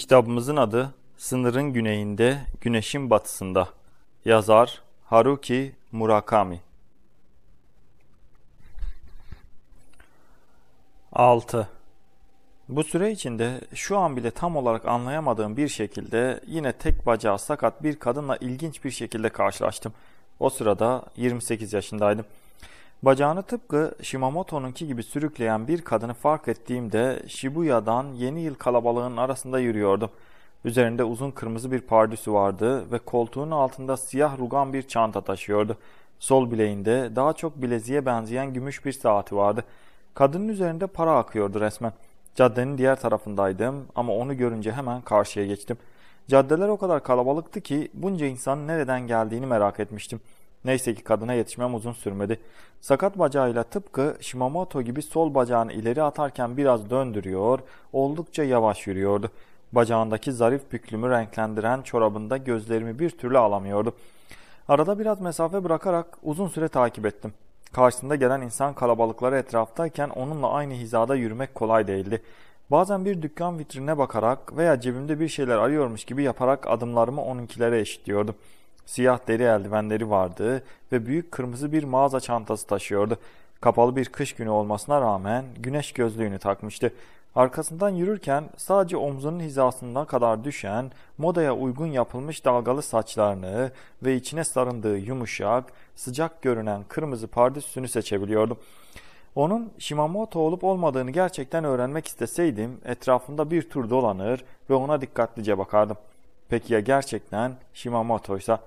Kitabımızın adı Sınırın Güneyinde, Güneşin Batısında. Yazar Haruki Murakami. 6. Bu süre içinde şu an bile tam olarak anlayamadığım bir şekilde yine tek bacağı sakat bir kadınla ilginç bir şekilde karşılaştım. O sırada 28 yaşındaydım. Bacağını tıpkı Shimamoto'nunki gibi sürükleyen bir kadını fark ettiğimde Shibuya'dan yeni yıl kalabalığının arasında yürüyordum. Üzerinde uzun kırmızı bir pardüsü vardı ve koltuğun altında siyah rugan bir çanta taşıyordu. Sol bileğinde daha çok bileziğe benzeyen gümüş bir saati vardı. Kadının üzerinde para akıyordu resmen. Caddenin diğer tarafındaydım ama onu görünce hemen karşıya geçtim. Caddeler o kadar kalabalıktı ki bunca insanın nereden geldiğini merak etmiştim.'' Neyse ki kadına yetişmem uzun sürmedi. Sakat bacağıyla tıpkı Shimamoto gibi sol bacağını ileri atarken biraz döndürüyor, oldukça yavaş yürüyordu. Bacağındaki zarif büklümü renklendiren çorabında gözlerimi bir türlü alamıyordu. Arada biraz mesafe bırakarak uzun süre takip ettim. Karşısında gelen insan kalabalıkları etraftayken onunla aynı hizada yürümek kolay değildi. Bazen bir dükkan vitrine bakarak veya cebimde bir şeyler arıyormuş gibi yaparak adımlarımı onunkilere eşitliyordum.'' siyah deri eldivenleri vardı ve büyük kırmızı bir mağaza çantası taşıyordu. Kapalı bir kış günü olmasına rağmen güneş gözlüğünü takmıştı. Arkasından yürürken sadece omzunun hizasına kadar düşen, modaya uygun yapılmış dalgalı saçlarını ve içine sarındığı yumuşak, sıcak görünen kırmızı pardüsünü seçebiliyordum. Onun Shimamoto olup olmadığını gerçekten öğrenmek isteseydim etrafında bir tur dolanır ve ona dikkatlice bakardım. Peki ya gerçekten Shimamoto'ysa?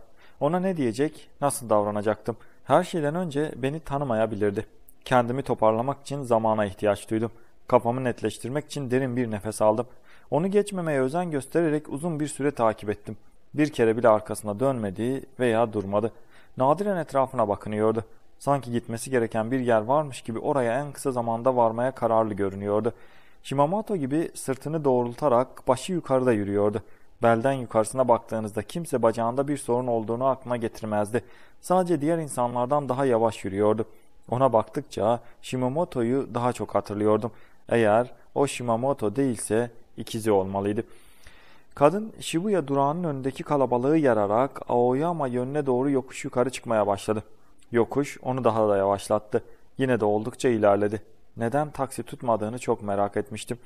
Ona ne diyecek, nasıl davranacaktım? Her şeyden önce beni tanımayabilirdi. Kendimi toparlamak için zamana ihtiyaç duydum. Kafamı netleştirmek için derin bir nefes aldım. Onu geçmemeye özen göstererek uzun bir süre takip ettim. Bir kere bile arkasına dönmediği veya durmadı. Nadiren etrafına bakınıyordu. Sanki gitmesi gereken bir yer varmış gibi oraya en kısa zamanda varmaya kararlı görünüyordu. Shimamoto gibi sırtını doğrultarak başı yukarıda yürüyordu. Belden yukarısına baktığınızda kimse bacağında bir sorun olduğunu aklına getirmezdi. Sadece diğer insanlardan daha yavaş yürüyordu. Ona baktıkça Shimamoto'yu daha çok hatırlıyordum. Eğer o Shimamoto değilse ikizi olmalıydı. Kadın Shibuya durağının önündeki kalabalığı yararak Aoyama yönüne doğru yokuş yukarı çıkmaya başladı. Yokuş onu daha da yavaşlattı. Yine de oldukça ilerledi. Neden taksi tutmadığını çok merak etmiştim.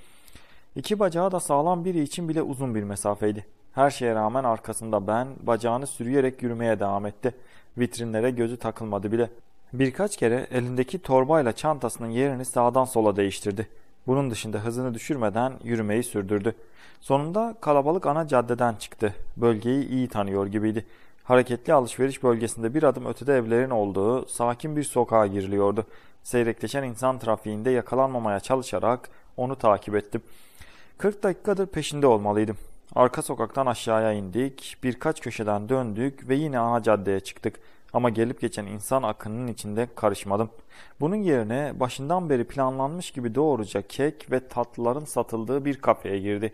İki bacağı da sağlam biri için bile uzun bir mesafeydi. Her şeye rağmen arkasında ben bacağını sürüyerek yürümeye devam etti. Vitrinlere gözü takılmadı bile. Birkaç kere elindeki torbayla çantasının yerini sağdan sola değiştirdi. Bunun dışında hızını düşürmeden yürümeyi sürdürdü. Sonunda kalabalık ana caddeden çıktı. Bölgeyi iyi tanıyor gibiydi. Hareketli alışveriş bölgesinde bir adım ötede evlerin olduğu sakin bir sokağa giriliyordu. Seyrekleşen insan trafiğinde yakalanmamaya çalışarak onu takip ettim. 40 dakikadır peşinde olmalıydım. Arka sokaktan aşağıya indik, birkaç köşeden döndük ve yine ana caddeye çıktık. Ama gelip geçen insan akınının içinde karışmadım. Bunun yerine başından beri planlanmış gibi doğruca kek ve tatlıların satıldığı bir kafeye girdi.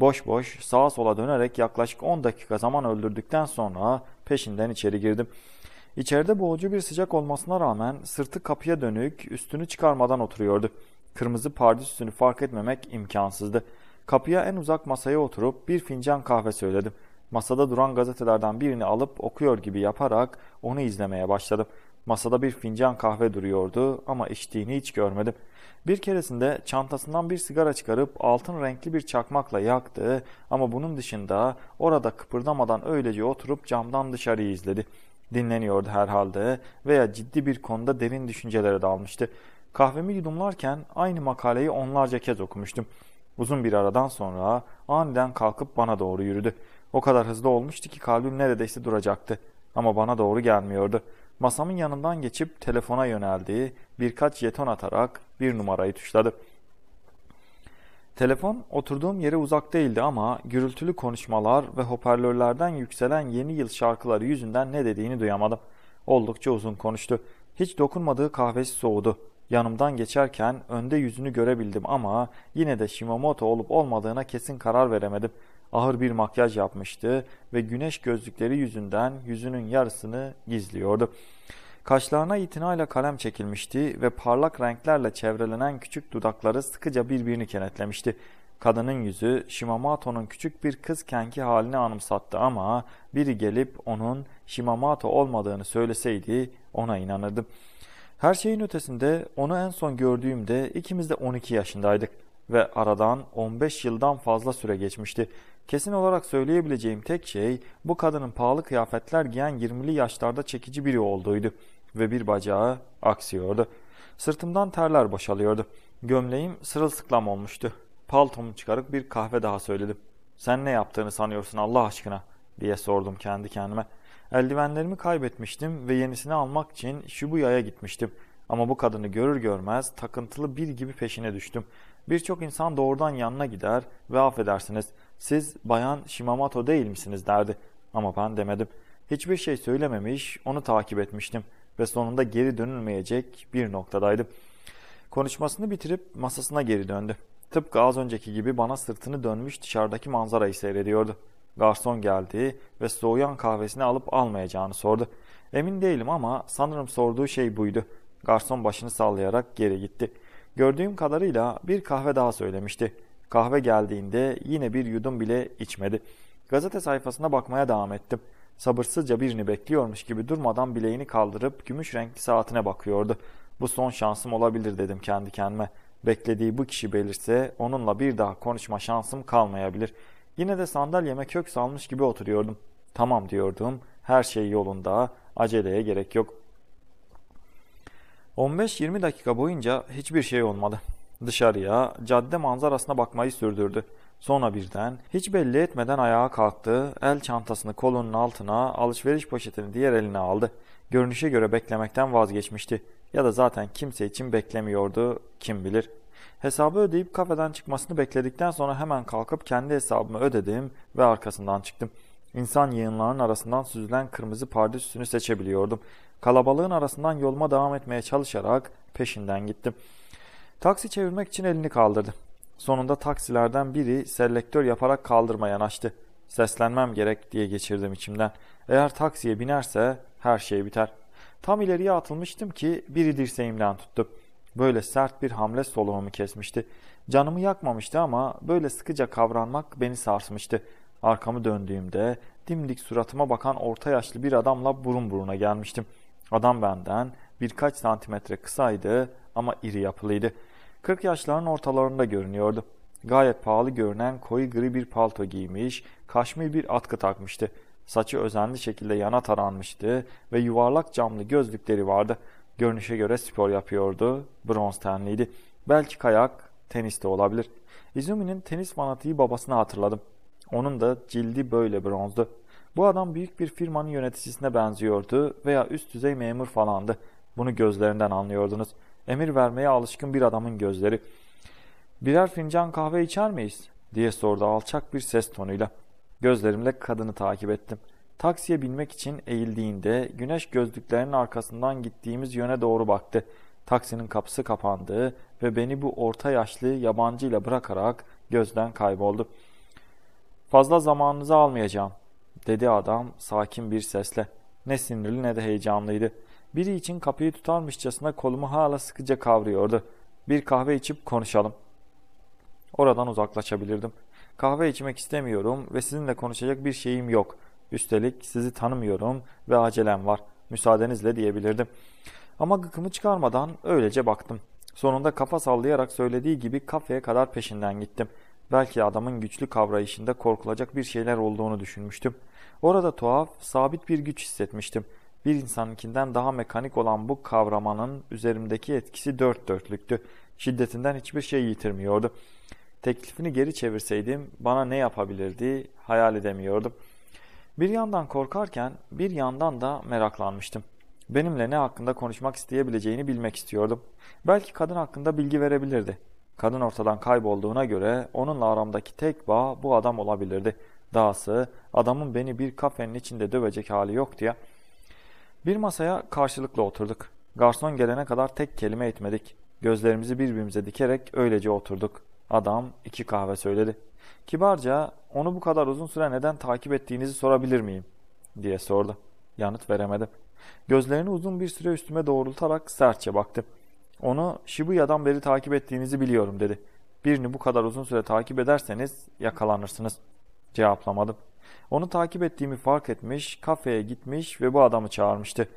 Boş boş sağa sola dönerek yaklaşık 10 dakika zaman öldürdükten sonra peşinden içeri girdim. İçeride boğucu bir sıcak olmasına rağmen sırtı kapıya dönük üstünü çıkarmadan oturuyordu. Kırmızı pardüsünü fark etmemek imkansızdı. Kapıya en uzak masaya oturup bir fincan kahve söyledim. Masada duran gazetelerden birini alıp okuyor gibi yaparak onu izlemeye başladım. Masada bir fincan kahve duruyordu ama içtiğini hiç görmedim. Bir keresinde çantasından bir sigara çıkarıp altın renkli bir çakmakla yaktı ama bunun dışında orada kıpırdamadan öylece oturup camdan dışarıyı izledi. Dinleniyordu herhalde veya ciddi bir konuda derin düşüncelere dalmıştı. Kahvemi yudumlarken aynı makaleyi onlarca kez okumuştum. Uzun bir aradan sonra aniden kalkıp bana doğru yürüdü. O kadar hızlı olmuştu ki kalbim neredeyse duracaktı. Ama bana doğru gelmiyordu. Masamın yanından geçip telefona yöneldiği birkaç jeton atarak bir numarayı tuşladı. Telefon oturduğum yere uzak değildi ama gürültülü konuşmalar ve hoparlörlerden yükselen yeni yıl şarkıları yüzünden ne dediğini duyamadım. Oldukça uzun konuştu. Hiç dokunmadığı kahvesi soğudu. Yanımdan geçerken önde yüzünü görebildim ama yine de Shimamoto olup olmadığına kesin karar veremedim. Ahır bir makyaj yapmıştı ve güneş gözlükleri yüzünden yüzünün yarısını gizliyordu. Kaşlarına itinayla kalem çekilmişti ve parlak renklerle çevrelenen küçük dudakları sıkıca birbirini kenetlemişti. Kadının yüzü Shimamoto'nun küçük bir kız kenki halini anımsattı ama biri gelip onun Shimamoto olmadığını söyleseydi ona inanırdım. Her şeyin ötesinde onu en son gördüğümde ikimiz de 12 yaşındaydık ve aradan 15 yıldan fazla süre geçmişti. Kesin olarak söyleyebileceğim tek şey bu kadının pahalı kıyafetler giyen 20'li yaşlarda çekici biri olduğuydu ve bir bacağı aksıyordu. Sırtımdan terler boşalıyordu. Gömleğim sırılsıklam olmuştu. Paltomu çıkarıp bir kahve daha söyledim. ''Sen ne yaptığını sanıyorsun Allah aşkına?'' diye sordum kendi kendime. Eldivenlerimi kaybetmiştim ve yenisini almak için Shibuya'ya gitmiştim. Ama bu kadını görür görmez takıntılı bir gibi peşine düştüm. Birçok insan doğrudan yanına gider ve affedersiniz siz bayan Shimamoto değil misiniz derdi. Ama ben demedim. Hiçbir şey söylememiş onu takip etmiştim ve sonunda geri dönülmeyecek bir noktadaydım. Konuşmasını bitirip masasına geri döndü. Tıpkı az önceki gibi bana sırtını dönmüş dışarıdaki manzarayı seyrediyordu. Garson geldi ve soğuyan kahvesini alıp almayacağını sordu. Emin değilim ama sanırım sorduğu şey buydu. Garson başını sallayarak geri gitti. Gördüğüm kadarıyla bir kahve daha söylemişti. Kahve geldiğinde yine bir yudum bile içmedi. Gazete sayfasına bakmaya devam ettim. Sabırsızca birini bekliyormuş gibi durmadan bileğini kaldırıp gümüş renkli saatine bakıyordu. Bu son şansım olabilir dedim kendi kendime. Beklediği bu kişi belirse onunla bir daha konuşma şansım kalmayabilir.'' Yine de sandalyeme kök salmış gibi oturuyordum. Tamam diyordum, her şey yolunda, aceleye gerek yok. 15-20 dakika boyunca hiçbir şey olmadı. Dışarıya, cadde manzarasına bakmayı sürdürdü. Sonra birden, hiç belli etmeden ayağa kalktı, el çantasını kolunun altına, alışveriş poşetini diğer eline aldı. Görünüşe göre beklemekten vazgeçmişti. Ya da zaten kimse için beklemiyordu, kim bilir. Hesabı ödeyip kafeden çıkmasını bekledikten sonra hemen kalkıp kendi hesabımı ödedim ve arkasından çıktım. İnsan yığınlarının arasından süzülen kırmızı üstünü seçebiliyordum. Kalabalığın arasından yoluma devam etmeye çalışarak peşinden gittim. Taksi çevirmek için elini kaldırdı. Sonunda taksilerden biri selektör yaparak kaldırmaya yanaştı. Seslenmem gerek diye geçirdim içimden. Eğer taksiye binerse her şey biter. Tam ileriye atılmıştım ki biri dirseğimden tuttu. Böyle sert bir hamle solunumu kesmişti. Canımı yakmamıştı ama böyle sıkıca kavranmak beni sarsmıştı. Arkamı döndüğümde dimdik suratıma bakan orta yaşlı bir adamla burun buruna gelmiştim. Adam benden birkaç santimetre kısaydı ama iri yapılıydı. Kırk yaşların ortalarında görünüyordu. Gayet pahalı görünen koyu gri bir palto giymiş, kaşmir bir atkı takmıştı. Saçı özenli şekilde yana taranmıştı ve yuvarlak camlı gözlükleri vardı.'' Görünüşe göre spor yapıyordu, bronz tenliydi. Belki kayak, tenis de olabilir. Izumi'nin tenis fanatiği babasını hatırladım. Onun da cildi böyle bronzdu. Bu adam büyük bir firmanın yöneticisine benziyordu veya üst düzey memur falandı. Bunu gözlerinden anlıyordunuz. Emir vermeye alışkın bir adamın gözleri. ''Birer fincan kahve içer miyiz?'' diye sordu alçak bir ses tonuyla. Gözlerimle kadını takip ettim. Taksiye binmek için eğildiğinde güneş gözlüklerinin arkasından gittiğimiz yöne doğru baktı. Taksinin kapısı kapandı ve beni bu orta yaşlı yabancıyla bırakarak gözden kayboldu. Fazla zamanınızı almayacağım dedi adam sakin bir sesle. Ne sinirli ne de heyecanlıydı. Biri için kapıyı tutarmışçasına kolumu hala sıkıca kavruyordu. Bir kahve içip konuşalım. Oradan uzaklaşabilirdim. Kahve içmek istemiyorum ve sizinle konuşacak bir şeyim yok.'' Üstelik sizi tanımıyorum ve acelem var. Müsaadenizle diyebilirdim. Ama gıkımı çıkarmadan öylece baktım. Sonunda kafa sallayarak söylediği gibi kafeye kadar peşinden gittim. Belki adamın güçlü kavrayışında korkulacak bir şeyler olduğunu düşünmüştüm. Orada tuhaf, sabit bir güç hissetmiştim. Bir insanınkinden daha mekanik olan bu kavramanın üzerimdeki etkisi dört dörtlüktü. Şiddetinden hiçbir şey yitirmiyordu. Teklifini geri çevirseydim bana ne yapabilirdi hayal edemiyordum.'' Bir yandan korkarken bir yandan da meraklanmıştım. Benimle ne hakkında konuşmak isteyebileceğini bilmek istiyordum. Belki kadın hakkında bilgi verebilirdi. Kadın ortadan kaybolduğuna göre onunla aramdaki tek bağ bu adam olabilirdi. Dahası adamın beni bir kafenin içinde dövecek hali yok diye. Bir masaya karşılıklı oturduk. Garson gelene kadar tek kelime etmedik. Gözlerimizi birbirimize dikerek öylece oturduk. Adam iki kahve söyledi. Kibarca onu bu kadar uzun süre neden takip ettiğinizi sorabilir miyim diye sordu. Yanıt veremedim. Gözlerini uzun bir süre üstüme doğrultarak sertçe baktı. Onu Shibuya'dan beri takip ettiğinizi biliyorum dedi. Birini bu kadar uzun süre takip ederseniz yakalanırsınız. Cevaplamadım. Onu takip ettiğimi fark etmiş, kafeye gitmiş ve bu adamı çağırmıştı.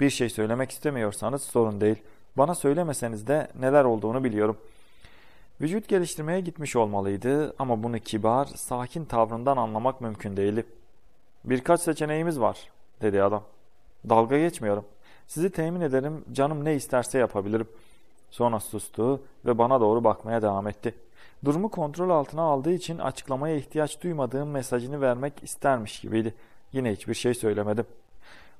Bir şey söylemek istemiyorsanız sorun değil. Bana söylemeseniz de neler olduğunu biliyorum. Vücut geliştirmeye gitmiş olmalıydı ama bunu kibar, sakin tavrından anlamak mümkün değildi. Birkaç seçeneğimiz var, dedi adam. Dalga geçmiyorum. Sizi temin ederim, canım ne isterse yapabilirim. Sonra sustu ve bana doğru bakmaya devam etti. Durumu kontrol altına aldığı için açıklamaya ihtiyaç duymadığım mesajını vermek istermiş gibiydi. Yine hiçbir şey söylemedim.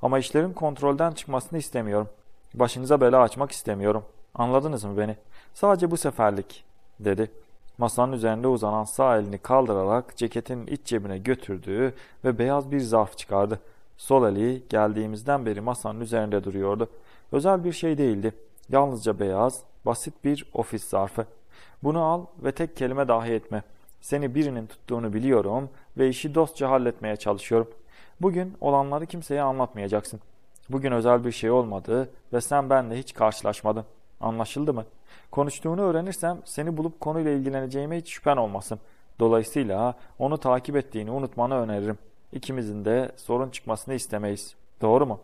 Ama işlerin kontrolden çıkmasını istemiyorum. Başınıza bela açmak istemiyorum. Anladınız mı beni? Sadece bu seferlik dedi. Masanın üzerinde uzanan sağ elini kaldırarak ceketin iç cebine götürdüğü ve beyaz bir zarf çıkardı. Sol eli geldiğimizden beri masanın üzerinde duruyordu. Özel bir şey değildi. Yalnızca beyaz, basit bir ofis zarfı. Bunu al ve tek kelime dahi etme. Seni birinin tuttuğunu biliyorum ve işi dostça halletmeye çalışıyorum. Bugün olanları kimseye anlatmayacaksın. Bugün özel bir şey olmadı ve sen benle hiç karşılaşmadın. Anlaşıldı mı?'' Konuştuğunu öğrenirsem seni bulup konuyla ilgileneceğime hiç şüphen olmasın. Dolayısıyla onu takip ettiğini unutmanı öneririm. İkimizin de sorun çıkmasını istemeyiz. Doğru mu?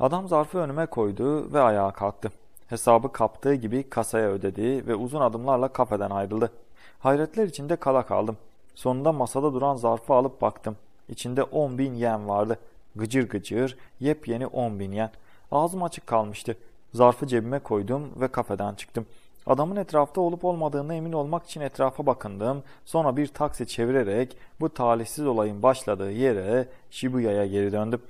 Adam zarfı önüme koydu ve ayağa kalktı. Hesabı kaptığı gibi kasaya ödedi ve uzun adımlarla kafeden ayrıldı. Hayretler içinde kala kaldım. Sonunda masada duran zarfı alıp baktım. İçinde 10 bin yen vardı. Gıcır gıcır, yepyeni 10 bin yen. Ağzım açık kalmıştı. Zarfı cebime koydum ve kafeden çıktım. Adamın etrafta olup olmadığına emin olmak için etrafa bakındım. Sonra bir taksi çevirerek bu talihsiz olayın başladığı yere Shibuya'ya geri döndüm.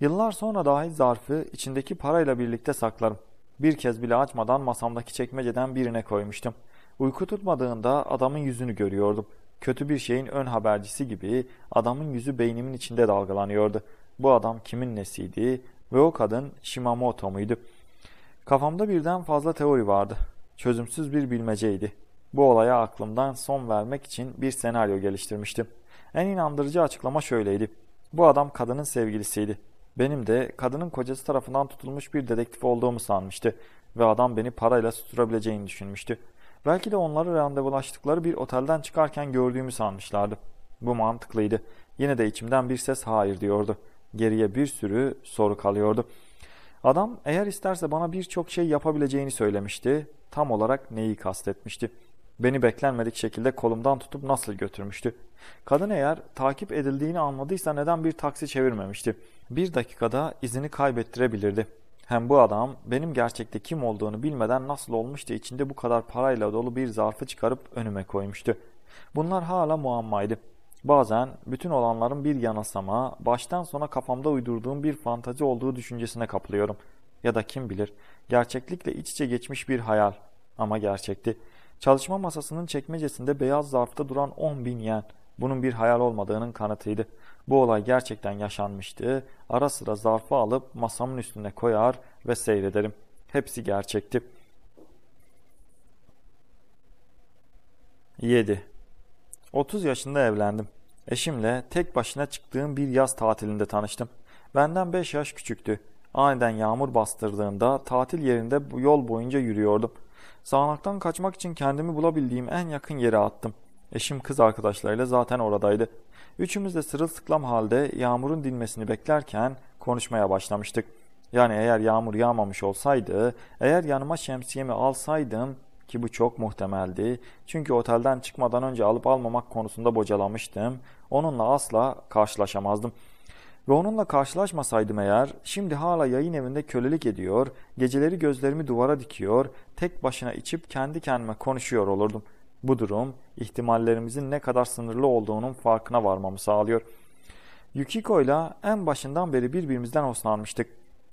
Yıllar sonra dahi zarfı içindeki parayla birlikte saklarım. Bir kez bile açmadan masamdaki çekmeceden birine koymuştum. Uyku tutmadığında adamın yüzünü görüyordum. Kötü bir şeyin ön habercisi gibi adamın yüzü beynimin içinde dalgalanıyordu. Bu adam kimin nesiydi ve o kadın Shimamoto muydu?'' Kafamda birden fazla teori vardı. Çözümsüz bir bilmeceydi. Bu olaya aklımdan son vermek için bir senaryo geliştirmiştim. En inandırıcı açıklama şöyleydi. Bu adam kadının sevgilisiydi. Benim de kadının kocası tarafından tutulmuş bir dedektif olduğumu sanmıştı ve adam beni parayla susturabileceğini düşünmüştü. Belki de onları randevulaştıkları bir otelden çıkarken gördüğümü sanmışlardı. Bu mantıklıydı. Yine de içimden bir ses hayır diyordu. Geriye bir sürü soru kalıyordu. Adam eğer isterse bana birçok şey yapabileceğini söylemişti. Tam olarak neyi kastetmişti? Beni beklenmedik şekilde kolumdan tutup nasıl götürmüştü? Kadın eğer takip edildiğini anladıysa neden bir taksi çevirmemişti? Bir dakikada izini kaybettirebilirdi. Hem bu adam benim gerçekte kim olduğunu bilmeden nasıl olmuştu içinde bu kadar parayla dolu bir zarfı çıkarıp önüme koymuştu. Bunlar hala muammaydı. Bazen bütün olanların bir yanasama, baştan sona kafamda uydurduğum bir fantazi olduğu düşüncesine kaplıyorum. Ya da kim bilir, gerçeklikle iç içe geçmiş bir hayal. Ama gerçekti. Çalışma masasının çekmecesinde beyaz zarfta duran 10 bin yen. Bunun bir hayal olmadığının kanıtıydı. Bu olay gerçekten yaşanmıştı. Ara sıra zarfı alıp masamın üstüne koyar ve seyrederim. Hepsi gerçekti. 7. 30 yaşında evlendim. Eşimle tek başına çıktığım bir yaz tatilinde tanıştım. Benden 5 yaş küçüktü. Aniden yağmur bastırdığında tatil yerinde yol boyunca yürüyordum. Sağanaktan kaçmak için kendimi bulabildiğim en yakın yere attım. Eşim kız arkadaşlarıyla zaten oradaydı. Üçümüz de sırılsıklam halde yağmurun dinmesini beklerken konuşmaya başlamıştık. Yani eğer yağmur yağmamış olsaydı, eğer yanıma şemsiyemi alsaydım ki bu çok muhtemeldi. Çünkü otelden çıkmadan önce alıp almamak konusunda bocalamıştım. Onunla asla karşılaşamazdım. Ve onunla karşılaşmasaydım eğer, şimdi hala yayın evinde kölelik ediyor, geceleri gözlerimi duvara dikiyor, tek başına içip kendi kendime konuşuyor olurdum. Bu durum, ihtimallerimizin ne kadar sınırlı olduğunun farkına varmamı sağlıyor. Yukiko ile en başından beri birbirimizden hoşlanmıştık.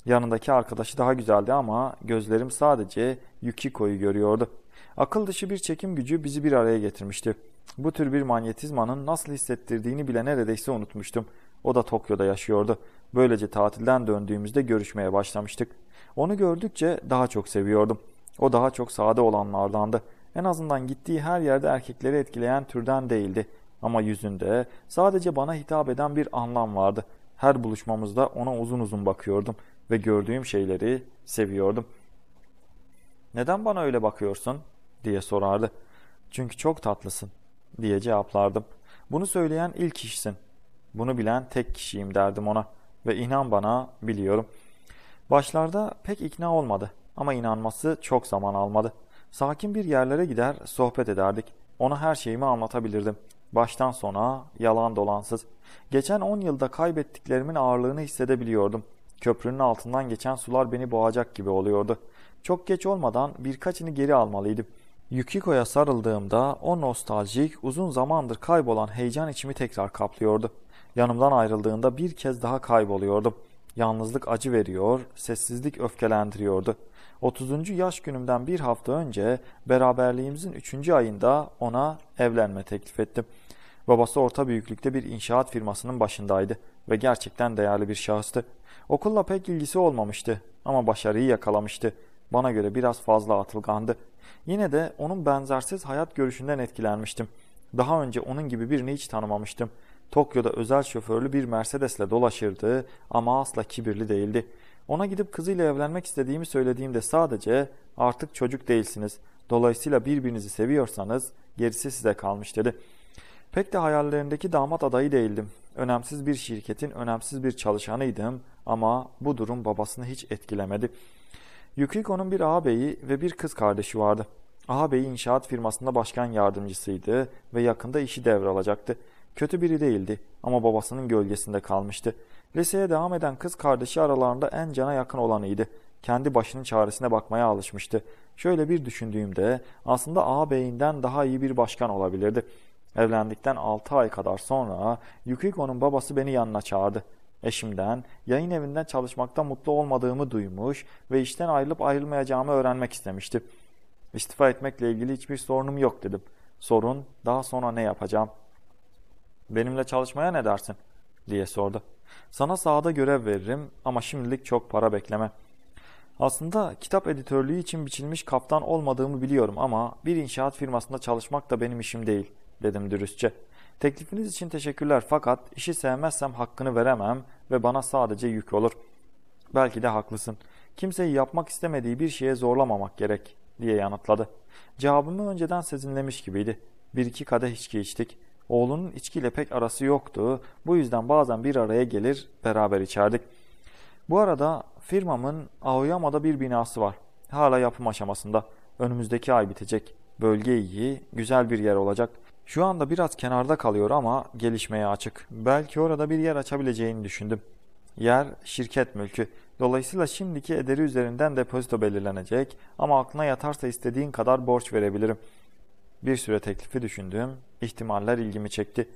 Yanındaki arkadaşı daha güzeldi ama gözlerim sadece Yukiko'yu görüyordu. Akıl dışı bir çekim gücü bizi bir araya getirmişti. Bu tür bir manyetizmanın nasıl hissettirdiğini bile neredeyse unutmuştum. O da Tokyo'da yaşıyordu. Böylece tatilden döndüğümüzde görüşmeye başlamıştık. Onu gördükçe daha çok seviyordum. O daha çok sade olanlardandı. En azından gittiği her yerde erkekleri etkileyen türden değildi. Ama yüzünde sadece bana hitap eden bir anlam vardı. Her buluşmamızda ona uzun uzun bakıyordum ve gördüğüm şeyleri seviyordum. ''Neden bana öyle bakıyorsun?'' diye sorardı. Çünkü çok tatlısın diye cevaplardım. Bunu söyleyen ilk kişisin. Bunu bilen tek kişiyim derdim ona ve inan bana biliyorum. Başlarda pek ikna olmadı ama inanması çok zaman almadı. Sakin bir yerlere gider sohbet ederdik. Ona her şeyimi anlatabilirdim. Baştan sona yalan dolansız. Geçen 10 yılda kaybettiklerimin ağırlığını hissedebiliyordum. Köprünün altından geçen sular beni boğacak gibi oluyordu. Çok geç olmadan birkaçını geri almalıydım. Yukiko'ya sarıldığımda o nostaljik, uzun zamandır kaybolan heyecan içimi tekrar kaplıyordu. Yanımdan ayrıldığında bir kez daha kayboluyordum. Yalnızlık acı veriyor, sessizlik öfkelendiriyordu. 30. yaş günümden bir hafta önce beraberliğimizin 3. ayında ona evlenme teklif ettim. Babası orta büyüklükte bir inşaat firmasının başındaydı ve gerçekten değerli bir şahıstı. Okulla pek ilgisi olmamıştı ama başarıyı yakalamıştı. Bana göre biraz fazla atılgandı. Yine de onun benzersiz hayat görüşünden etkilenmiştim. Daha önce onun gibi birini hiç tanımamıştım. Tokyo'da özel şoförlü bir Mercedes'le dolaşırdı ama asla kibirli değildi. Ona gidip kızıyla evlenmek istediğimi söylediğimde sadece artık çocuk değilsiniz. Dolayısıyla birbirinizi seviyorsanız gerisi size kalmış dedi. Pek de hayallerindeki damat adayı değildim. Önemsiz bir şirketin önemsiz bir çalışanıydım ama bu durum babasını hiç etkilemedi.'' Yukiko'nun bir ağabeyi ve bir kız kardeşi vardı. Ağabeyi inşaat firmasında başkan yardımcısıydı ve yakında işi devralacaktı. Kötü biri değildi ama babasının gölgesinde kalmıştı. Liseye devam eden kız kardeşi aralarında en cana yakın olanıydı. Kendi başının çaresine bakmaya alışmıştı. Şöyle bir düşündüğümde aslında ağabeyinden daha iyi bir başkan olabilirdi. Evlendikten 6 ay kadar sonra Yukiko'nun babası beni yanına çağırdı. Eşimden, yayın evinden çalışmakta mutlu olmadığımı duymuş ve işten ayrılıp ayrılmayacağımı öğrenmek istemişti. İstifa etmekle ilgili hiçbir sorunum yok dedim. Sorun, daha sonra ne yapacağım? Benimle çalışmaya ne dersin? diye sordu. Sana sahada görev veririm ama şimdilik çok para bekleme. Aslında kitap editörlüğü için biçilmiş kaptan olmadığımı biliyorum ama bir inşaat firmasında çalışmak da benim işim değil dedim dürüstçe. Teklifiniz için teşekkürler fakat işi sevmezsem hakkını veremem ve bana sadece yük olur. Belki de haklısın. Kimseyi yapmak istemediği bir şeye zorlamamak gerek diye yanıtladı. Cevabımı önceden sezinlemiş gibiydi. Bir iki kadeh içki içtik. Oğlunun içkiyle pek arası yoktu. Bu yüzden bazen bir araya gelir beraber içerdik. Bu arada firmamın Aoyama'da bir binası var. Hala yapım aşamasında. Önümüzdeki ay bitecek. Bölge iyi, güzel bir yer olacak. Şu anda biraz kenarda kalıyor ama gelişmeye açık. Belki orada bir yer açabileceğini düşündüm. Yer şirket mülkü. Dolayısıyla şimdiki ederi üzerinden depozito belirlenecek ama aklına yatarsa istediğin kadar borç verebilirim. Bir süre teklifi düşündüm, İhtimaller ilgimi çekti.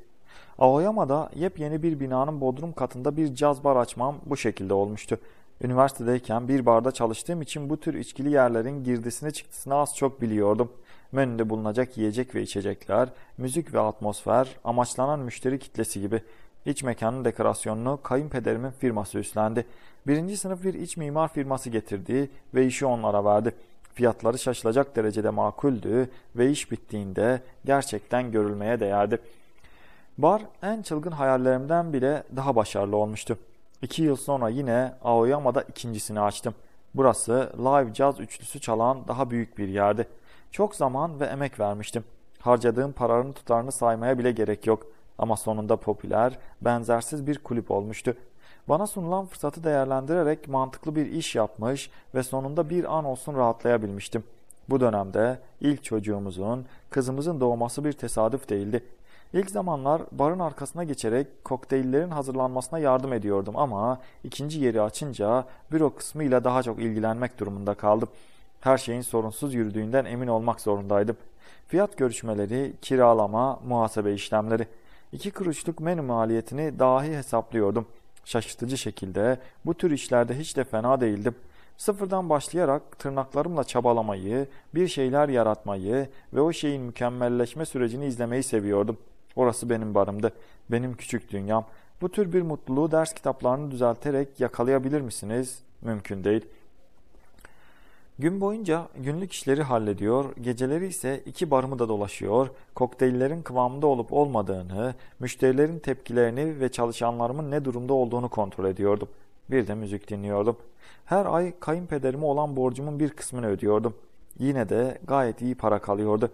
Aoyama'da yepyeni bir binanın bodrum katında bir caz bar açmam bu şekilde olmuştu. Üniversitedeyken bir barda çalıştığım için bu tür içkili yerlerin girdisine çıktısını az çok biliyordum menüde bulunacak yiyecek ve içecekler, müzik ve atmosfer, amaçlanan müşteri kitlesi gibi İç mekanın dekorasyonunu kayınpederimin firması üstlendi. Birinci sınıf bir iç mimar firması getirdi ve işi onlara verdi. Fiyatları şaşılacak derecede makuldü ve iş bittiğinde gerçekten görülmeye değerdi. Bar en çılgın hayallerimden bile daha başarılı olmuştu. İki yıl sonra yine Aoyama'da ikincisini açtım. Burası live caz üçlüsü çalan daha büyük bir yerdi. Çok zaman ve emek vermiştim. Harcadığım paranın tutarını saymaya bile gerek yok. Ama sonunda popüler, benzersiz bir kulüp olmuştu. Bana sunulan fırsatı değerlendirerek mantıklı bir iş yapmış ve sonunda bir an olsun rahatlayabilmiştim. Bu dönemde ilk çocuğumuzun, kızımızın doğması bir tesadüf değildi. İlk zamanlar barın arkasına geçerek kokteyllerin hazırlanmasına yardım ediyordum ama ikinci yeri açınca büro kısmıyla daha çok ilgilenmek durumunda kaldım her şeyin sorunsuz yürüdüğünden emin olmak zorundaydım. Fiyat görüşmeleri, kiralama, muhasebe işlemleri. iki kuruşluk menü maliyetini dahi hesaplıyordum. Şaşırtıcı şekilde bu tür işlerde hiç de fena değildim. Sıfırdan başlayarak tırnaklarımla çabalamayı, bir şeyler yaratmayı ve o şeyin mükemmelleşme sürecini izlemeyi seviyordum. Orası benim barımdı, benim küçük dünyam. Bu tür bir mutluluğu ders kitaplarını düzelterek yakalayabilir misiniz? Mümkün değil.'' Gün boyunca günlük işleri hallediyor, geceleri ise iki barımı da dolaşıyor, kokteyllerin kıvamında olup olmadığını, müşterilerin tepkilerini ve çalışanlarımın ne durumda olduğunu kontrol ediyordum. Bir de müzik dinliyordum. Her ay kayınpederime olan borcumun bir kısmını ödüyordum. Yine de gayet iyi para kalıyordu.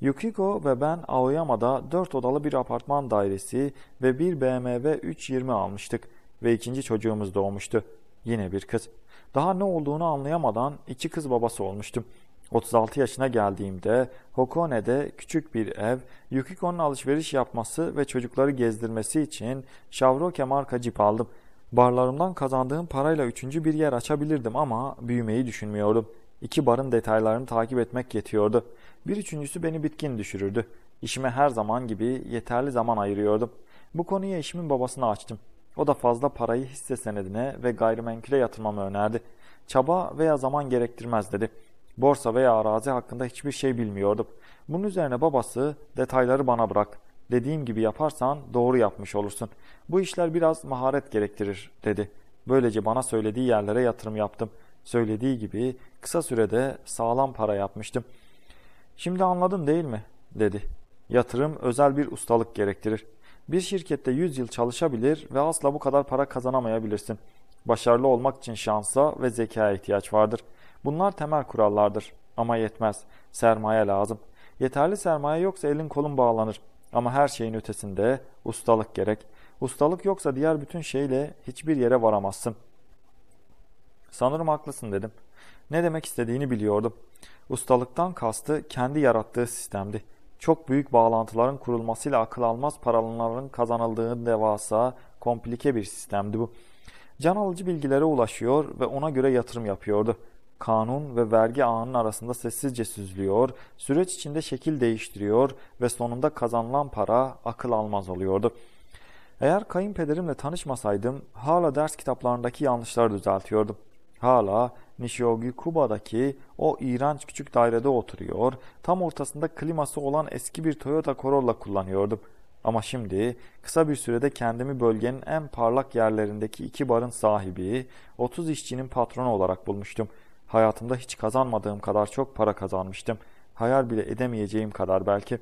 Yukiko ve ben Aoyama'da dört odalı bir apartman dairesi ve bir BMW 320 almıştık ve ikinci çocuğumuz doğmuştu. Yine bir kız. Daha ne olduğunu anlayamadan iki kız babası olmuştum. 36 yaşına geldiğimde Hokone'de küçük bir ev, Yukiko'nun alışveriş yapması ve çocukları gezdirmesi için Şavroke marka cip aldım. Barlarımdan kazandığım parayla üçüncü bir yer açabilirdim ama büyümeyi düşünmüyordum. İki barın detaylarını takip etmek yetiyordu. Bir üçüncüsü beni bitkin düşürürdü. İşime her zaman gibi yeterli zaman ayırıyordum. Bu konuya işimin babasını açtım. O da fazla parayı hisse senedine ve gayrimenkule yatırmamı önerdi. Çaba veya zaman gerektirmez dedi. Borsa veya arazi hakkında hiçbir şey bilmiyordum. Bunun üzerine babası detayları bana bırak. Dediğim gibi yaparsan doğru yapmış olursun. Bu işler biraz maharet gerektirir dedi. Böylece bana söylediği yerlere yatırım yaptım. Söylediği gibi kısa sürede sağlam para yapmıştım. Şimdi anladın değil mi? dedi. Yatırım özel bir ustalık gerektirir. Bir şirkette 100 yıl çalışabilir ve asla bu kadar para kazanamayabilirsin. Başarılı olmak için şansa ve zekaya ihtiyaç vardır. Bunlar temel kurallardır ama yetmez. Sermaye lazım. Yeterli sermaye yoksa elin kolun bağlanır. Ama her şeyin ötesinde ustalık gerek. Ustalık yoksa diğer bütün şeyle hiçbir yere varamazsın. Sanırım haklısın dedim. Ne demek istediğini biliyordum. Ustalıktan kastı kendi yarattığı sistemdi çok büyük bağlantıların kurulmasıyla akıl almaz paraların kazanıldığı devasa, komplike bir sistemdi bu. Can alıcı bilgilere ulaşıyor ve ona göre yatırım yapıyordu. Kanun ve vergi ağının arasında sessizce süzülüyor, süreç içinde şekil değiştiriyor ve sonunda kazanılan para akıl almaz oluyordu. Eğer kayınpederimle tanışmasaydım hala ders kitaplarındaki yanlışları düzeltiyordum. Hala Nishiogi Kuba'daki o iğrenç küçük dairede oturuyor, tam ortasında kliması olan eski bir Toyota Corolla kullanıyordum. Ama şimdi kısa bir sürede kendimi bölgenin en parlak yerlerindeki iki barın sahibi, 30 işçinin patronu olarak bulmuştum. Hayatımda hiç kazanmadığım kadar çok para kazanmıştım. Hayal bile edemeyeceğim kadar belki.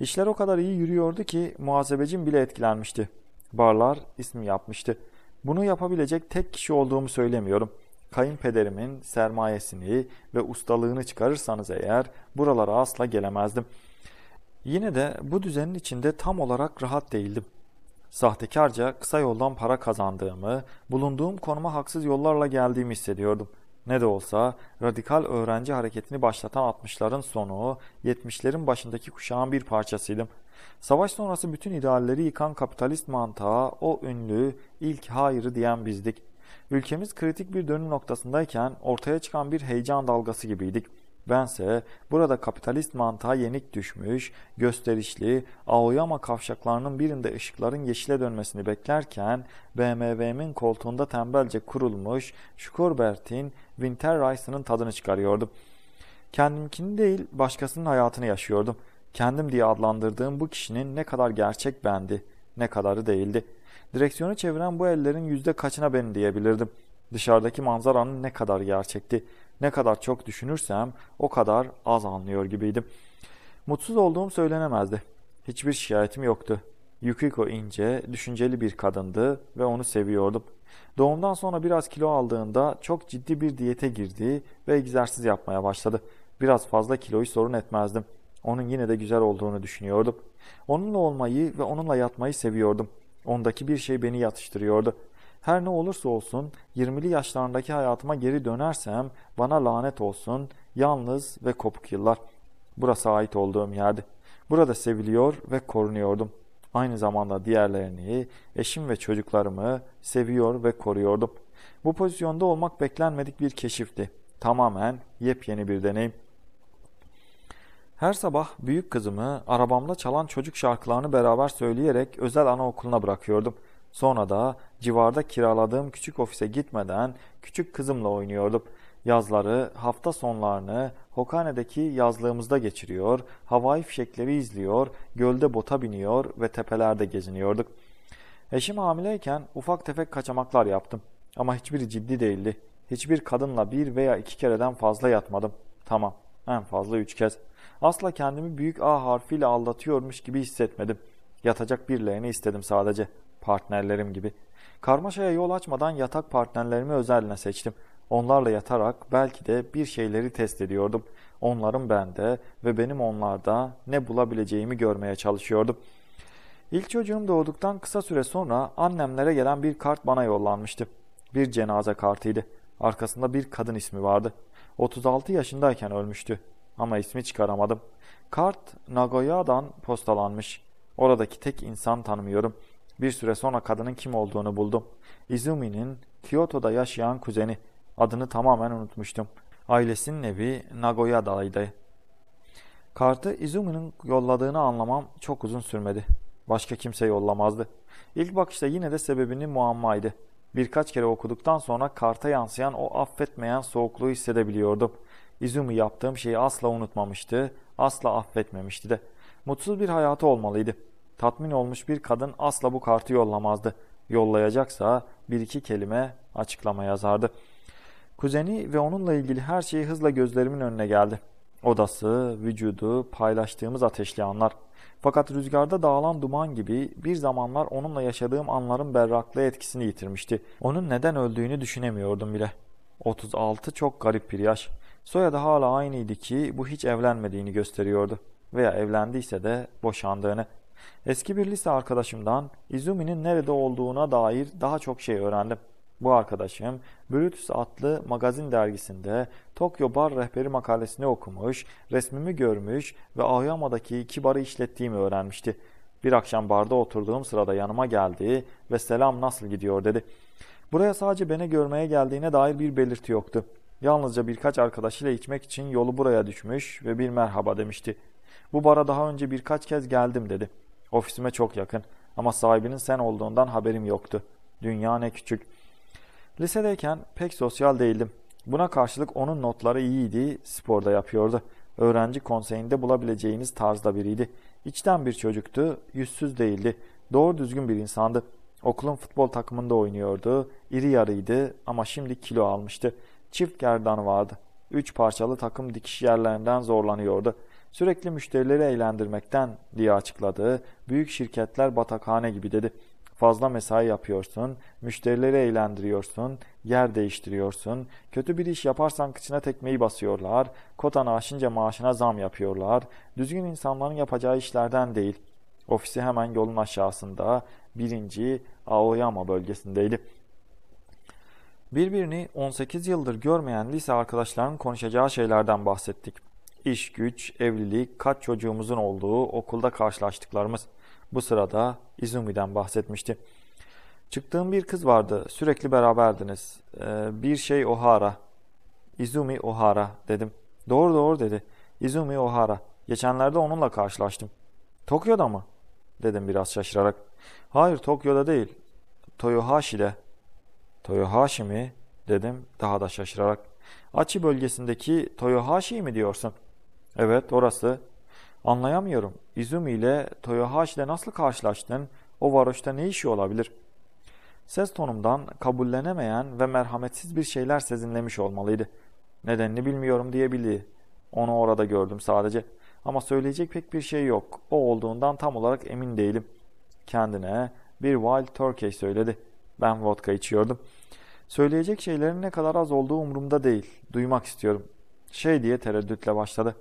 İşler o kadar iyi yürüyordu ki muhasebecim bile etkilenmişti. Barlar ismi yapmıştı. Bunu yapabilecek tek kişi olduğumu söylemiyorum.'' kayınpederimin sermayesini ve ustalığını çıkarırsanız eğer buralara asla gelemezdim. Yine de bu düzenin içinde tam olarak rahat değildim. Sahtekarca kısa yoldan para kazandığımı, bulunduğum konuma haksız yollarla geldiğimi hissediyordum. Ne de olsa radikal öğrenci hareketini başlatan 60'ların sonu, 70'lerin başındaki kuşağın bir parçasıydım. Savaş sonrası bütün idealleri yıkan kapitalist mantığa o ünlü ilk hayırı diyen bizdik. Ülkemiz kritik bir dönüm noktasındayken ortaya çıkan bir heyecan dalgası gibiydik. Bense burada kapitalist mantığa yenik düşmüş, gösterişli, Aoyama kavşaklarının birinde ışıkların yeşile dönmesini beklerken BMW'min koltuğunda tembelce kurulmuş Schubert'in Winter Rice'ının tadını çıkarıyordum. Kendimkini değil başkasının hayatını yaşıyordum. Kendim diye adlandırdığım bu kişinin ne kadar gerçek bendi, ne kadarı değildi.'' Direksiyonu çeviren bu ellerin yüzde kaçına ben diyebilirdim. Dışarıdaki manzaranın ne kadar gerçekti, ne kadar çok düşünürsem o kadar az anlıyor gibiydim. Mutsuz olduğum söylenemezdi. Hiçbir şikayetim yoktu. Yukiko ince, düşünceli bir kadındı ve onu seviyordum. Doğumdan sonra biraz kilo aldığında çok ciddi bir diyete girdi ve egzersiz yapmaya başladı. Biraz fazla kiloyu sorun etmezdim. Onun yine de güzel olduğunu düşünüyordum. Onunla olmayı ve onunla yatmayı seviyordum. Ondaki bir şey beni yatıştırıyordu. Her ne olursa olsun 20'li yaşlarındaki hayatıma geri dönersem bana lanet olsun yalnız ve kopuk yıllar. Burası ait olduğum yerdi. Burada seviliyor ve korunuyordum. Aynı zamanda diğerlerini, eşim ve çocuklarımı seviyor ve koruyordum. Bu pozisyonda olmak beklenmedik bir keşifti. Tamamen yepyeni bir deneyim. Her sabah büyük kızımı arabamda çalan çocuk şarkılarını beraber söyleyerek özel anaokuluna bırakıyordum. Sonra da civarda kiraladığım küçük ofise gitmeden küçük kızımla oynuyordum. Yazları, hafta sonlarını Hokane'deki yazlığımızda geçiriyor, havai fişekleri izliyor, gölde bota biniyor ve tepelerde geziniyorduk. Eşim hamileyken ufak tefek kaçamaklar yaptım ama hiçbiri ciddi değildi. Hiçbir kadınla bir veya iki kereden fazla yatmadım. Tamam, en fazla üç kez. Asla kendimi büyük A harfiyle aldatıyormuş gibi hissetmedim. Yatacak birilerini istedim sadece. Partnerlerim gibi. Karmaşaya yol açmadan yatak partnerlerimi özeline seçtim. Onlarla yatarak belki de bir şeyleri test ediyordum. Onların bende ve benim onlarda ne bulabileceğimi görmeye çalışıyordum. İlk çocuğum doğduktan kısa süre sonra annemlere gelen bir kart bana yollanmıştı. Bir cenaze kartıydı. Arkasında bir kadın ismi vardı. 36 yaşındayken ölmüştü ama ismi çıkaramadım. Kart Nagoya'dan postalanmış. Oradaki tek insan tanımıyorum. Bir süre sonra kadının kim olduğunu buldum. Izumi'nin Kyoto'da yaşayan kuzeni. Adını tamamen unutmuştum. Ailesinin evi Nagoya'daydı. Kartı Izumi'nin yolladığını anlamam çok uzun sürmedi. Başka kimse yollamazdı. İlk bakışta yine de sebebini muammaydı. Birkaç kere okuduktan sonra karta yansıyan o affetmeyen soğukluğu hissedebiliyordum. İzumi yaptığım şeyi asla unutmamıştı, asla affetmemişti de. Mutsuz bir hayatı olmalıydı. Tatmin olmuş bir kadın asla bu kartı yollamazdı. Yollayacaksa bir iki kelime açıklama yazardı. Kuzeni ve onunla ilgili her şey hızla gözlerimin önüne geldi. Odası, vücudu, paylaştığımız ateşli anlar. Fakat rüzgarda dağılan duman gibi bir zamanlar onunla yaşadığım anların berraklığı etkisini yitirmişti. Onun neden öldüğünü düşünemiyordum bile. 36 çok garip bir yaş. Soyadı hala aynıydı ki bu hiç evlenmediğini gösteriyordu veya evlendiyse de boşandığını. Eski bir lise arkadaşımdan Izumi'nin nerede olduğuna dair daha çok şey öğrendim. Bu arkadaşım Brutus adlı magazin dergisinde Tokyo Bar Rehberi makalesini okumuş, resmimi görmüş ve Aoyama'daki iki barı işlettiğimi öğrenmişti. Bir akşam barda oturduğum sırada yanıma geldi ve selam nasıl gidiyor dedi. Buraya sadece beni görmeye geldiğine dair bir belirti yoktu. Yalnızca birkaç arkadaşıyla içmek için yolu buraya düşmüş ve bir merhaba demişti. Bu bara daha önce birkaç kez geldim dedi. Ofisime çok yakın ama sahibinin sen olduğundan haberim yoktu. Dünya ne küçük. Lisedeyken pek sosyal değildim. Buna karşılık onun notları iyiydi, sporda yapıyordu. Öğrenci konseyinde bulabileceğiniz tarzda biriydi. İçten bir çocuktu, yüzsüz değildi. Doğru düzgün bir insandı. Okulun futbol takımında oynuyordu, iri yarıydı ama şimdi kilo almıştı çift gerdan vardı. Üç parçalı takım dikiş yerlerinden zorlanıyordu. Sürekli müşterileri eğlendirmekten diye açıkladığı büyük şirketler batakhane gibi dedi. Fazla mesai yapıyorsun, müşterileri eğlendiriyorsun, yer değiştiriyorsun, kötü bir iş yaparsan kıçına tekmeyi basıyorlar, kotanı aşınca maaşına zam yapıyorlar, düzgün insanların yapacağı işlerden değil. Ofisi hemen yolun aşağısında, birinci Aoyama bölgesindeydi. Birbirini 18 yıldır görmeyen lise arkadaşların konuşacağı şeylerden bahsettik. İş, güç, evlilik, kaç çocuğumuzun olduğu, okulda karşılaştıklarımız. Bu sırada Izumi'den bahsetmişti. Çıktığım bir kız vardı. Sürekli beraberdiniz. Ee, bir şey Ohara. Izumi Ohara dedim. Doğru doğru dedi. Izumi Ohara. Geçenlerde onunla karşılaştım. Tokyo'da mı? Dedim biraz şaşırarak. Hayır Tokyo'da değil. Toyohashi'de. Toyohashi mi dedim daha da şaşırarak. Açi bölgesindeki Toyohashi mi diyorsun? Evet orası. Anlayamıyorum. İzumi ile Toyohashi ile nasıl karşılaştın? O varoşta ne işi olabilir? Ses tonumdan kabullenemeyen ve merhametsiz bir şeyler sezinlemiş olmalıydı. Nedenini bilmiyorum diyebildi. Onu orada gördüm sadece. Ama söyleyecek pek bir şey yok. O olduğundan tam olarak emin değilim. Kendine bir Wild Turkey söyledi. Ben vodka içiyordum. Söyleyecek şeylerin ne kadar az olduğu umurumda değil. Duymak istiyorum. Şey diye tereddütle başladı.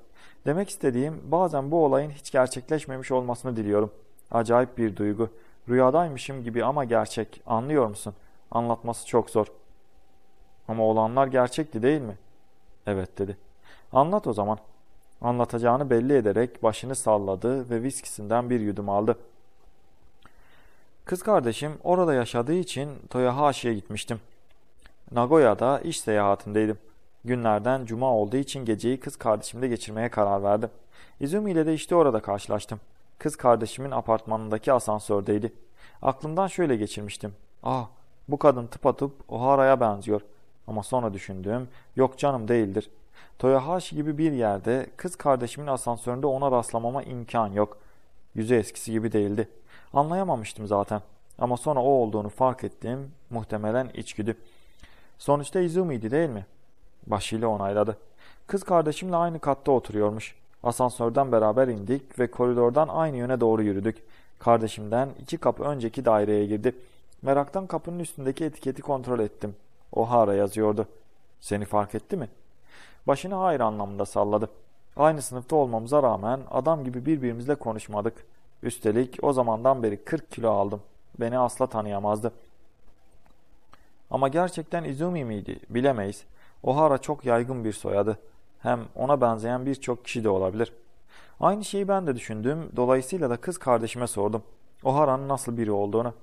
Demek istediğim bazen bu olayın hiç gerçekleşmemiş olmasını diliyorum. Acayip bir duygu. Rüyadaymışım gibi ama gerçek. Anlıyor musun? Anlatması çok zor. Ama olanlar gerçekti değil mi? Evet dedi. Anlat o zaman. Anlatacağını belli ederek başını salladı ve viskisinden bir yudum aldı. Kız kardeşim orada yaşadığı için Toyahashi'ye gitmiştim. Nagoya'da iş seyahatindeydim. Günlerden cuma olduğu için geceyi kız kardeşimde geçirmeye karar verdim. İzumi ile de işte orada karşılaştım. Kız kardeşimin apartmanındaki asansördeydi. Aklımdan şöyle geçirmiştim. Ah bu kadın tıpatıp Ohara'ya benziyor. Ama sonra düşündüğüm yok canım değildir. Toyohashi gibi bir yerde kız kardeşimin asansöründe ona rastlamama imkan yok.'' Yüzü eskisi gibi değildi. Anlayamamıştım zaten. Ama sonra o olduğunu fark ettim. Muhtemelen içgüdü. Sonuçta Izumi'ydi değil mi? Başıyla onayladı. Kız kardeşimle aynı katta oturuyormuş. Asansörden beraber indik ve koridordan aynı yöne doğru yürüdük. Kardeşimden iki kapı önceki daireye girdi. Meraktan kapının üstündeki etiketi kontrol ettim. O hara yazıyordu. Seni fark etti mi? Başını hayır anlamında salladı. Aynı sınıfta olmamıza rağmen adam gibi birbirimizle konuşmadık. Üstelik o zamandan beri 40 kilo aldım. Beni asla tanıyamazdı. Ama gerçekten Izumi miydi bilemeyiz. Ohara çok yaygın bir soyadı. Hem ona benzeyen birçok kişi de olabilir. Aynı şeyi ben de düşündüm. Dolayısıyla da kız kardeşime sordum. Ohara'nın nasıl biri olduğunu.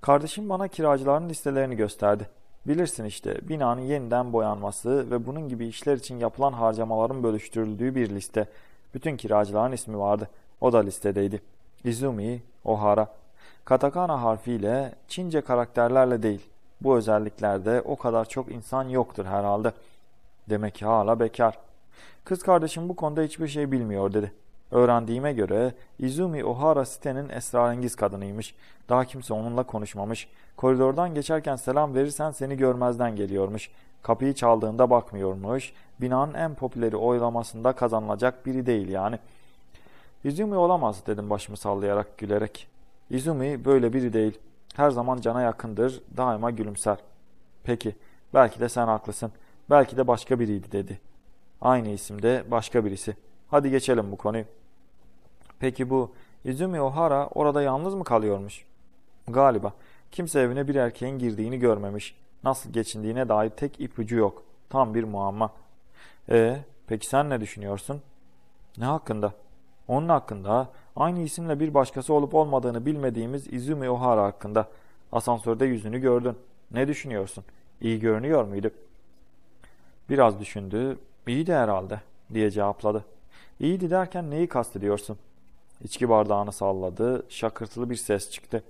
Kardeşim bana kiracıların listelerini gösterdi. Bilirsin işte binanın yeniden boyanması ve bunun gibi işler için yapılan harcamaların bölüştürüldüğü bir liste. Bütün kiracıların ismi vardı. O da listedeydi. Izumi Ohara. Katakana harfiyle Çince karakterlerle değil. Bu özelliklerde o kadar çok insan yoktur herhalde. Demek ki hala bekar. Kız kardeşim bu konuda hiçbir şey bilmiyor dedi. Öğrendiğime göre Izumi Ohara sitenin esrarengiz kadınıymış. Daha kimse onunla konuşmamış. Koridordan geçerken selam verirsen seni görmezden geliyormuş. Kapıyı çaldığında bakmıyormuş. Binanın en popüleri oylamasında kazanılacak biri değil yani. Izumi olamaz dedim başımı sallayarak gülerek. Izumi böyle biri değil. Her zaman cana yakındır, daima gülümser. Peki, belki de sen haklısın. Belki de başka biriydi dedi. Aynı isimde başka birisi. Hadi geçelim bu konuyu. Peki bu Izumi Ohara orada yalnız mı kalıyormuş? Galiba. Kimse evine bir erkeğin girdiğini görmemiş. Nasıl geçindiğine dair tek ipucu yok. Tam bir muamma. E peki sen ne düşünüyorsun? Ne hakkında? Onun hakkında aynı isimle bir başkası olup olmadığını bilmediğimiz Izumi Ohara hakkında. Asansörde yüzünü gördün. Ne düşünüyorsun? İyi görünüyor muydu? Biraz düşündü. İyiydi herhalde diye cevapladı. İyiydi derken neyi kastediyorsun? İçki bardağını salladı, şakırtılı bir ses çıktı.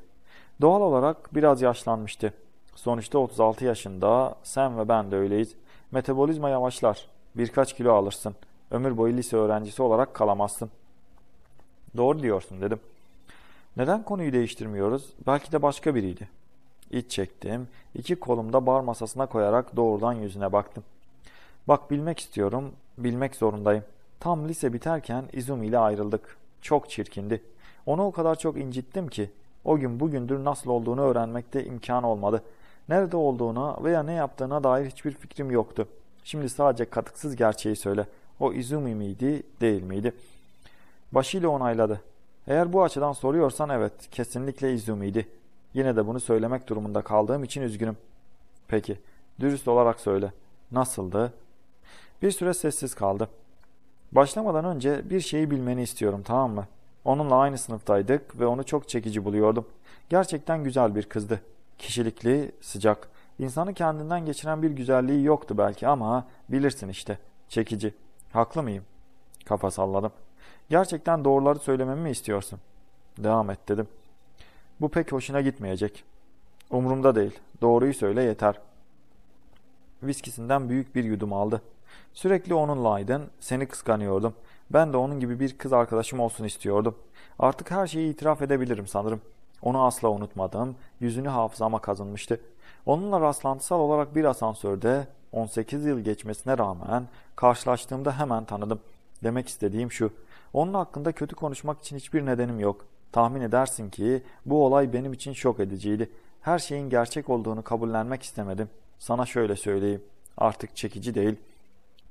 Doğal olarak biraz yaşlanmıştı. Sonuçta 36 yaşında, sen ve ben de öyleyiz. Metabolizma yavaşlar, birkaç kilo alırsın. Ömür boyu lise öğrencisi olarak kalamazsın. Doğru diyorsun dedim. Neden konuyu değiştirmiyoruz? Belki de başka biriydi. İç çektim, iki kolumda bar masasına koyarak doğrudan yüzüne baktım. Bak bilmek istiyorum, bilmek zorundayım. Tam lise biterken İzumi ile ayrıldık. Çok çirkindi. Onu o kadar çok incittim ki o gün bugündür nasıl olduğunu öğrenmekte imkan olmadı. Nerede olduğuna veya ne yaptığına dair hiçbir fikrim yoktu. Şimdi sadece katıksız gerçeği söyle. O Izumi miydi, değil miydi? Başıyla onayladı. Eğer bu açıdan soruyorsan evet, kesinlikle Izumi'ydi. Yine de bunu söylemek durumunda kaldığım için üzgünüm. Peki, dürüst olarak söyle. Nasıldı? Bir süre sessiz kaldı. Başlamadan önce bir şeyi bilmeni istiyorum tamam mı? Onunla aynı sınıftaydık ve onu çok çekici buluyordum. Gerçekten güzel bir kızdı. Kişilikli, sıcak, İnsanı kendinden geçiren bir güzelliği yoktu belki ama bilirsin işte. Çekici. Haklı mıyım? Kafa salladım. Gerçekten doğruları söylememi mi istiyorsun? Devam et dedim. Bu pek hoşuna gitmeyecek. Umurumda değil. Doğruyu söyle yeter. Viskisinden büyük bir yudum aldı. Sürekli onunlaydın, seni kıskanıyordum. Ben de onun gibi bir kız arkadaşım olsun istiyordum. Artık her şeyi itiraf edebilirim sanırım. Onu asla unutmadım, yüzünü hafızama kazınmıştı. Onunla rastlantısal olarak bir asansörde 18 yıl geçmesine rağmen karşılaştığımda hemen tanıdım. Demek istediğim şu, onun hakkında kötü konuşmak için hiçbir nedenim yok. Tahmin edersin ki bu olay benim için şok ediciydi. Her şeyin gerçek olduğunu kabullenmek istemedim. Sana şöyle söyleyeyim, artık çekici değil.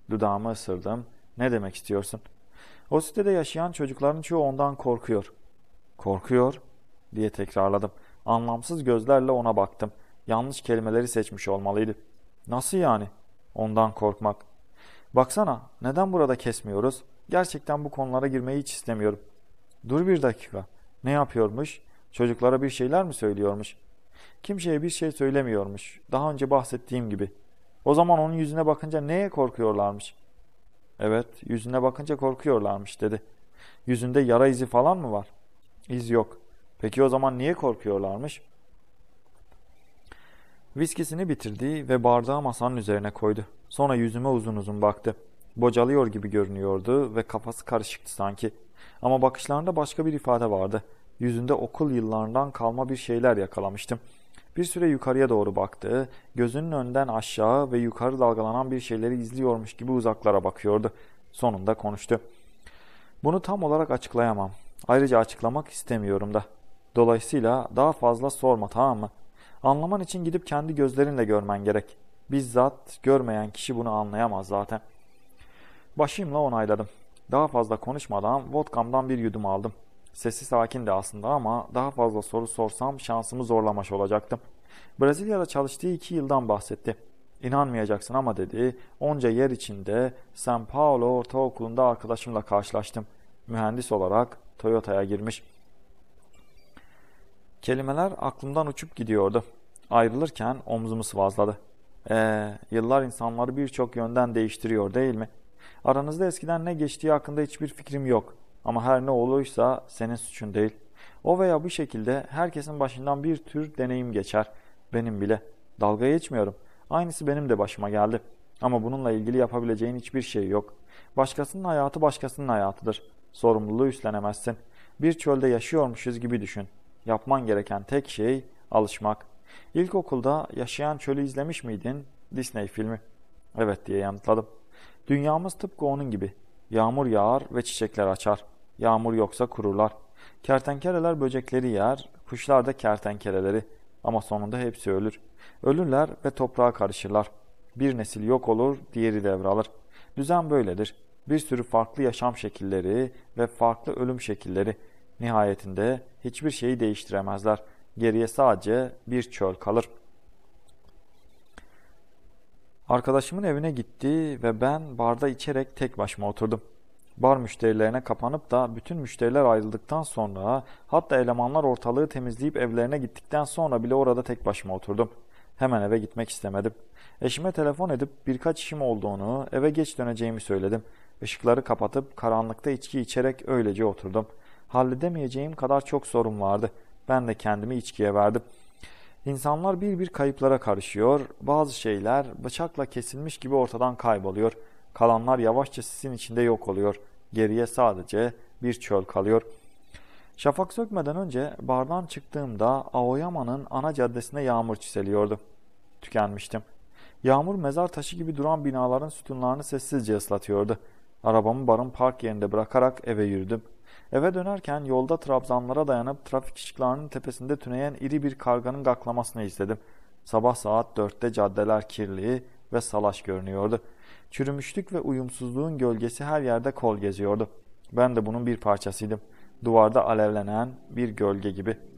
Dudağımı ısırdım. Ne demek istiyorsun? O sitede yaşayan çocukların çoğu ondan korkuyor. Korkuyor diye tekrarladım. Anlamsız gözlerle ona baktım. Yanlış kelimeleri seçmiş olmalıydı. Nasıl yani? Ondan korkmak. Baksana neden burada kesmiyoruz? Gerçekten bu konulara girmeyi hiç istemiyorum. Dur bir dakika. Ne yapıyormuş? Çocuklara bir şeyler mi söylüyormuş? Kimseye bir şey söylemiyormuş. Daha önce bahsettiğim gibi.'' O zaman onun yüzüne bakınca neye korkuyorlarmış? Evet, yüzüne bakınca korkuyorlarmış dedi. Yüzünde yara izi falan mı var? İz yok. Peki o zaman niye korkuyorlarmış? Viskisini bitirdi ve bardağı masanın üzerine koydu. Sonra yüzüme uzun uzun baktı. Bocalıyor gibi görünüyordu ve kafası karışıktı sanki. Ama bakışlarında başka bir ifade vardı. Yüzünde okul yıllarından kalma bir şeyler yakalamıştım.'' Bir süre yukarıya doğru baktı, gözünün önden aşağı ve yukarı dalgalanan bir şeyleri izliyormuş gibi uzaklara bakıyordu. Sonunda konuştu. Bunu tam olarak açıklayamam. Ayrıca açıklamak istemiyorum da. Dolayısıyla daha fazla sorma tamam mı? Anlaman için gidip kendi gözlerinle görmen gerek. Bizzat görmeyen kişi bunu anlayamaz zaten. Başımla onayladım. Daha fazla konuşmadan vodkamdan bir yudum aldım. Sesi sakindi aslında ama daha fazla soru sorsam şansımı zorlamış olacaktım. Brezilya'da çalıştığı iki yıldan bahsetti. İnanmayacaksın ama dedi, onca yer içinde San Paulo Ortaokulu'nda arkadaşımla karşılaştım. Mühendis olarak Toyota'ya girmiş. Kelimeler aklımdan uçup gidiyordu. Ayrılırken omzumu sıvazladı. Ee, yıllar insanları birçok yönden değiştiriyor değil mi? Aranızda eskiden ne geçtiği hakkında hiçbir fikrim yok. Ama her ne oluysa senin suçun değil. O veya bu şekilde herkesin başından bir tür deneyim geçer. Benim bile. Dalga geçmiyorum. Aynısı benim de başıma geldi. Ama bununla ilgili yapabileceğin hiçbir şey yok. Başkasının hayatı başkasının hayatıdır. Sorumluluğu üstlenemezsin. Bir çölde yaşıyormuşuz gibi düşün. Yapman gereken tek şey alışmak. İlkokulda yaşayan çölü izlemiş miydin? Disney filmi. Evet diye yanıtladım. Dünyamız tıpkı onun gibi. Yağmur yağar ve çiçekler açar. Yağmur yoksa kururlar. Kertenkeleler böcekleri yer, kuşlar da kertenkeleleri ama sonunda hepsi ölür. Ölürler ve toprağa karışırlar. Bir nesil yok olur, diğeri devralır. Düzen böyledir. Bir sürü farklı yaşam şekilleri ve farklı ölüm şekilleri. Nihayetinde hiçbir şeyi değiştiremezler. Geriye sadece bir çöl kalır. Arkadaşımın evine gitti ve ben barda içerek tek başıma oturdum bar müşterilerine kapanıp da bütün müşteriler ayrıldıktan sonra hatta elemanlar ortalığı temizleyip evlerine gittikten sonra bile orada tek başıma oturdum. Hemen eve gitmek istemedim. Eşime telefon edip birkaç işim olduğunu, eve geç döneceğimi söyledim. Işıkları kapatıp karanlıkta içki içerek öylece oturdum. Halledemeyeceğim kadar çok sorun vardı. Ben de kendimi içkiye verdim. İnsanlar bir bir kayıplara karışıyor, bazı şeyler bıçakla kesilmiş gibi ortadan kayboluyor.'' Kalanlar yavaşça sisin içinde yok oluyor. Geriye sadece bir çöl kalıyor. Şafak sökmeden önce bardan çıktığımda Aoyama'nın ana caddesine yağmur çiseliyordu. Tükenmiştim. Yağmur mezar taşı gibi duran binaların sütunlarını sessizce ıslatıyordu. Arabamı barın park yerinde bırakarak eve yürüdüm. Eve dönerken yolda trabzanlara dayanıp trafik ışıklarının tepesinde tüneyen iri bir karganın gaklamasını izledim. Sabah saat dörtte caddeler kirli ve salaş görünüyordu. Çürümüşlük ve uyumsuzluğun gölgesi her yerde kol geziyordu. Ben de bunun bir parçasıydım. Duvarda alevlenen bir gölge gibi.''